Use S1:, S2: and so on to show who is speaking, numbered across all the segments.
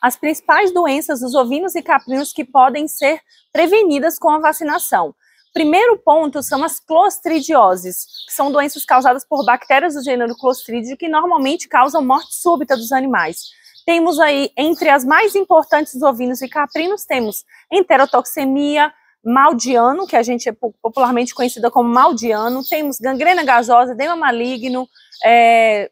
S1: as principais doenças dos ovinos e caprinos que podem ser prevenidas com a vacinação. Primeiro ponto são as clostridioses, que são doenças causadas por bactérias do gênero Clostridio que normalmente causam morte súbita dos animais. Temos aí, entre as mais importantes dos ovinos e caprinos, temos enterotoxemia, maldiano, que a gente é popularmente conhecida como maldiano, temos gangrena gasosa, edema maligno, é,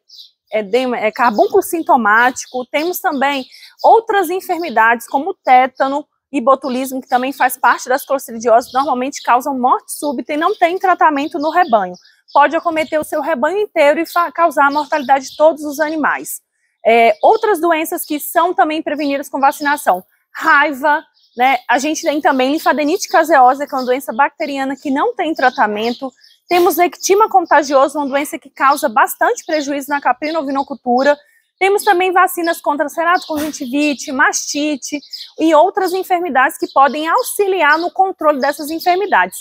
S1: edema, é, é carbúnculo sintomático, temos também outras enfermidades como tétano e botulismo, que também faz parte das clostridioses, normalmente causam morte súbita e não tem tratamento no rebanho. Pode acometer o seu rebanho inteiro e causar a mortalidade de todos os animais. É, outras doenças que são também prevenidas com vacinação, raiva, né? A gente tem também linfadenite caseosa, que é uma doença bacteriana que não tem tratamento, temos ectima contagioso, uma doença que causa bastante prejuízo na caprina ovinocultura, temos também vacinas contra conjuntivite, mastite e outras enfermidades que podem auxiliar no controle dessas enfermidades.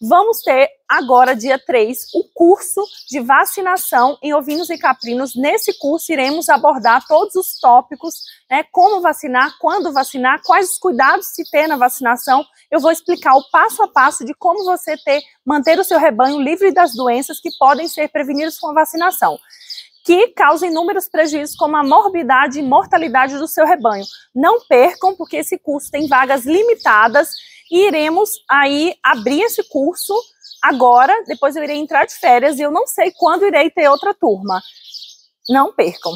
S1: Vamos ter agora, dia 3, o curso de vacinação em ovinos e caprinos. Nesse curso, iremos abordar todos os tópicos, né, como vacinar, quando vacinar, quais os cuidados se ter na vacinação. Eu vou explicar o passo a passo de como você ter, manter o seu rebanho livre das doenças que podem ser prevenidas com a vacinação que causa inúmeros prejuízos, como a morbidade e mortalidade do seu rebanho. Não percam, porque esse curso tem vagas limitadas e iremos aí abrir esse curso agora. Depois eu irei entrar de férias e eu não sei quando irei ter outra turma. Não percam.